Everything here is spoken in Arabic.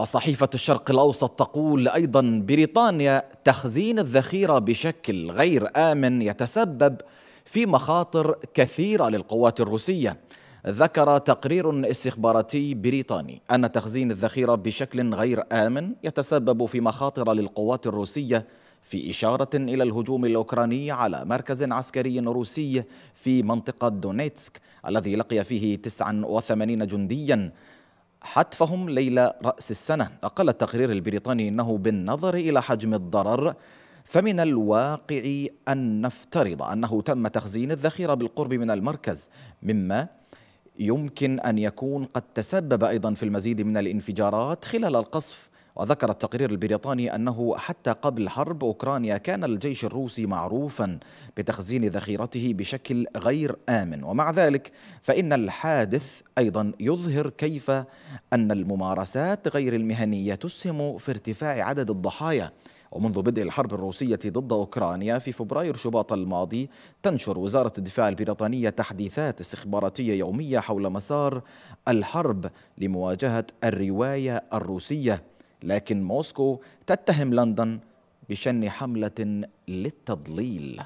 وصحيفة الشرق الأوسط تقول أيضا بريطانيا تخزين الذخيرة بشكل غير آمن يتسبب في مخاطر كثيرة للقوات الروسية ذكر تقرير استخباراتي بريطاني أن تخزين الذخيرة بشكل غير آمن يتسبب في مخاطر للقوات الروسية في إشارة إلى الهجوم الأوكراني على مركز عسكري روسي في منطقة دونيتسك الذي لقي فيه 89 جندياً حتفهم ليلة رأس السنة أقل التقرير البريطاني أنه بالنظر إلى حجم الضرر فمن الواقع أن نفترض أنه تم تخزين الذخيرة بالقرب من المركز مما يمكن أن يكون قد تسبب أيضا في المزيد من الانفجارات خلال القصف وذكر التقرير البريطاني أنه حتى قبل حرب أوكرانيا كان الجيش الروسي معروفا بتخزين ذخيرته بشكل غير آمن ومع ذلك فإن الحادث أيضا يظهر كيف أن الممارسات غير المهنية تسهم في ارتفاع عدد الضحايا ومنذ بدء الحرب الروسية ضد أوكرانيا في فبراير شباط الماضي تنشر وزارة الدفاع البريطانية تحديثات استخباراتية يومية حول مسار الحرب لمواجهة الرواية الروسية لكن موسكو تتهم لندن بشن حملة للتضليل